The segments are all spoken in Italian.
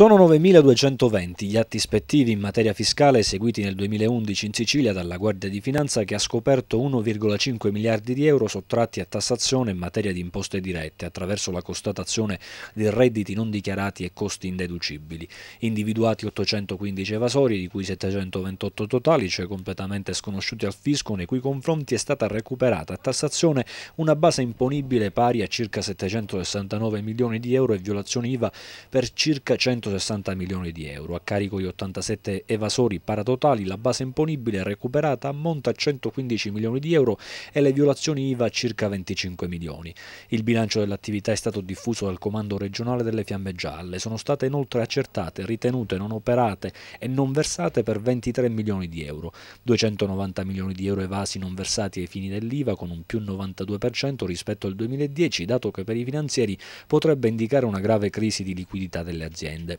Sono 9.220 gli atti ispettivi in materia fiscale eseguiti nel 2011 in Sicilia dalla Guardia di Finanza che ha scoperto 1,5 miliardi di euro sottratti a tassazione in materia di imposte dirette attraverso la constatazione di redditi non dichiarati e costi indeducibili. Individuati 815 evasori, di cui 728 totali, cioè completamente sconosciuti al fisco, nei cui confronti è stata recuperata a tassazione una base imponibile pari a circa 769 milioni di euro e violazioni IVA per circa 100 160 milioni di euro. A carico di 87 evasori paratotali, la base imponibile recuperata ammonta a 115 milioni di euro e le violazioni IVA a circa 25 milioni. Il bilancio dell'attività è stato diffuso dal Comando regionale delle Fiamme Gialle. Sono state inoltre accertate, ritenute non operate e non versate per 23 milioni di euro. 290 milioni di euro evasi non versati ai fini dell'IVA con un più 92% rispetto al 2010, dato che per i finanzieri potrebbe indicare una grave crisi di liquidità delle aziende.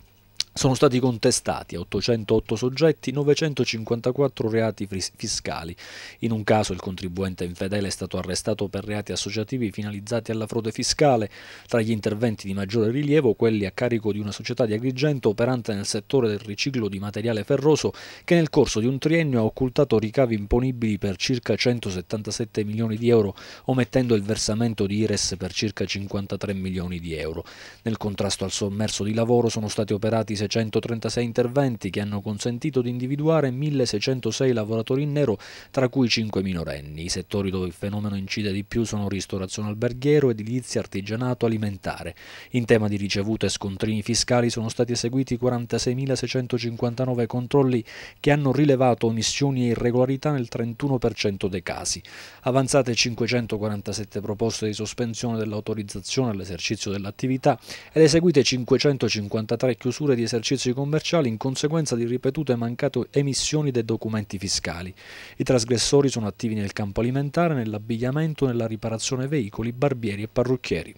sono stati contestati a 808 soggetti 954 reati fiscali. In un caso il contribuente infedele è stato arrestato per reati associativi finalizzati alla frode fiscale. Tra gli interventi di maggiore rilievo quelli a carico di una società di Agrigento operante nel settore del riciclo di materiale ferroso che nel corso di un triennio ha occultato ricavi imponibili per circa 177 milioni di euro, omettendo il versamento di IRES per circa 53 milioni di euro. Nel contrasto al sommerso di lavoro sono stati operati 636 interventi che hanno consentito di individuare 1606 lavoratori in nero, tra cui 5 minorenni. I settori dove il fenomeno incide di più sono ristorazione alberghiero, edilizia, artigianato, alimentare. In tema di ricevute e scontrini fiscali sono stati eseguiti 46.659 controlli che hanno rilevato omissioni e irregolarità nel 31% dei casi. Avanzate 547 proposte di sospensione dell'autorizzazione all'esercizio dell'attività ed eseguite 553 chiusure di esercizi commerciali in conseguenza di ripetute mancate emissioni dei documenti fiscali. I trasgressori sono attivi nel campo alimentare, nell'abbigliamento, nella riparazione veicoli, barbieri e parrucchieri.